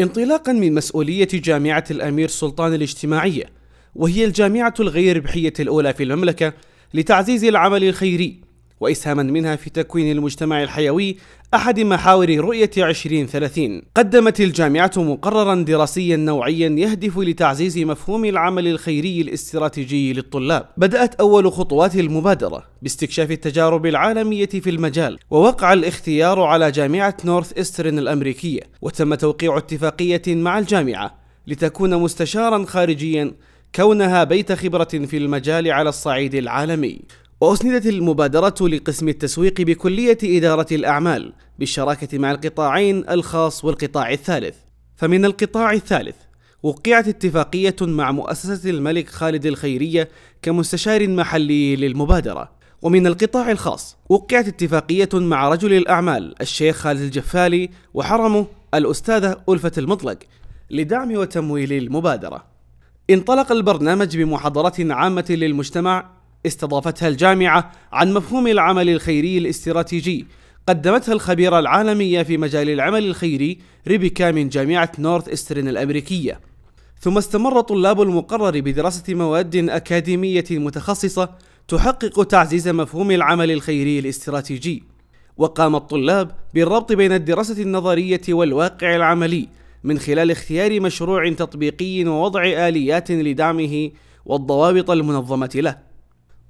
انطلاقا من مسؤولية جامعة الأمير سلطان الاجتماعية وهي الجامعة الغير ربحية الأولى في المملكة لتعزيز العمل الخيري وإسهاما منها في تكوين المجتمع الحيوي أحد محاور رؤية 2030 قدمت الجامعة مقررا دراسيا نوعيا يهدف لتعزيز مفهوم العمل الخيري الاستراتيجي للطلاب بدأت أول خطوات المبادرة باستكشاف التجارب العالمية في المجال ووقع الاختيار على جامعة نورث إسترن الأمريكية وتم توقيع اتفاقية مع الجامعة لتكون مستشارا خارجيا كونها بيت خبرة في المجال على الصعيد العالمي وأسندت المبادرة لقسم التسويق بكلية إدارة الأعمال بالشراكة مع القطاعين الخاص والقطاع الثالث. فمن القطاع الثالث وقعت اتفاقية مع مؤسسة الملك خالد الخيرية كمستشار محلي للمبادرة. ومن القطاع الخاص وقعت اتفاقية مع رجل الأعمال الشيخ خالد الجفالي وحرمه الأستاذة ألفة المطلق لدعم وتمويل المبادرة. انطلق البرنامج بمحاضرة عامة للمجتمع استضافتها الجامعة عن مفهوم العمل الخيري الاستراتيجي قدمتها الخبيرة العالمية في مجال العمل الخيري ريبيكا من جامعة نورث إسترن الأمريكية ثم استمر طلاب المقرر بدراسة مواد أكاديمية متخصصة تحقق تعزيز مفهوم العمل الخيري الاستراتيجي وقام الطلاب بالربط بين الدراسة النظرية والواقع العملي من خلال اختيار مشروع تطبيقي ووضع آليات لدعمه والضوابط المنظمة له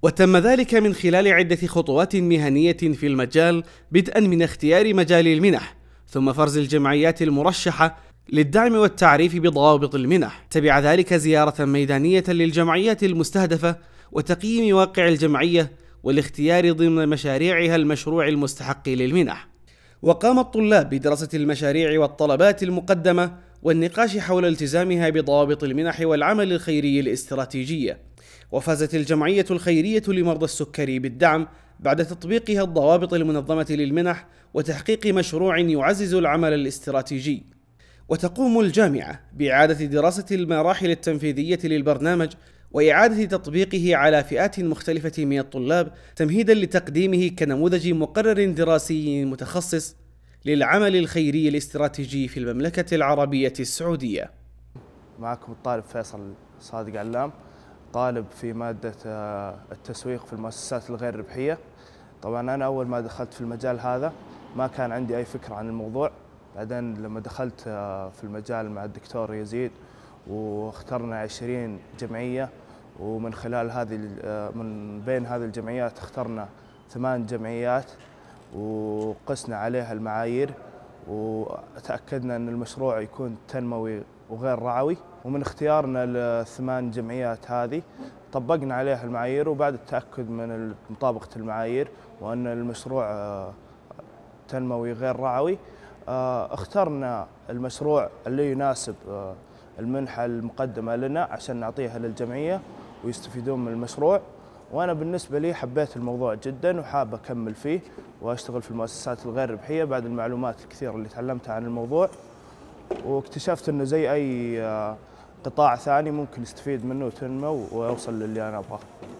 وتم ذلك من خلال عدة خطوات مهنية في المجال بدءا من اختيار مجال المنح ثم فرز الجمعيات المرشحة للدعم والتعريف بضوابط المنح تبع ذلك زيارة ميدانية للجمعيات المستهدفة وتقييم واقع الجمعية والاختيار ضمن مشاريعها المشروع المستحق للمنح وقام الطلاب بدراسة المشاريع والطلبات المقدمة والنقاش حول التزامها بضوابط المنح والعمل الخيري الاستراتيجية وفازت الجمعية الخيرية لمرضى السكري بالدعم بعد تطبيقها الضوابط المنظمة للمنح وتحقيق مشروع يعزز العمل الاستراتيجي. وتقوم الجامعة بإعادة دراسة المراحل التنفيذية للبرنامج وإعادة تطبيقه على فئات مختلفة من الطلاب تمهيدا لتقديمه كنموذج مقرر دراسي متخصص للعمل الخيري الاستراتيجي في المملكة العربية السعودية. معكم الطالب فيصل صادق علام طالب في مادة آه، التسويق في المؤسسات الغير ربحية طبعا أنا أول ما دخلت في المجال هذا ما كان عندي أي فكرة عن الموضوع بعدين لما دخلت آه، في المجال مع الدكتور يزيد واخترنا عشرين جمعية ومن خلال هذه آه، من بين هذه الجمعيات اخترنا ثمان جمعيات وقسنا عليها المعايير وتأكدنا أن المشروع يكون تنموي وغير رعوي ومن اختيارنا لثمان جمعيات هذه طبقنا عليها المعايير وبعد التأكد من مطابقة المعايير وأن المشروع آه، تنموي غير رعوي آه، اخترنا المشروع اللي يناسب آه، المنحة المقدمة لنا عشان نعطيها للجمعية ويستفيدون من المشروع وانا بالنسبه لي حبيت الموضوع جدا وحاب اكمل فيه واشتغل في المؤسسات الغير ربحيه بعد المعلومات الكثيره اللي تعلمتها عن الموضوع واكتشفت انه زي اي آه، قطاع ثاني ممكن استفيد منه وتنمو ويوصل للي انا ابغاه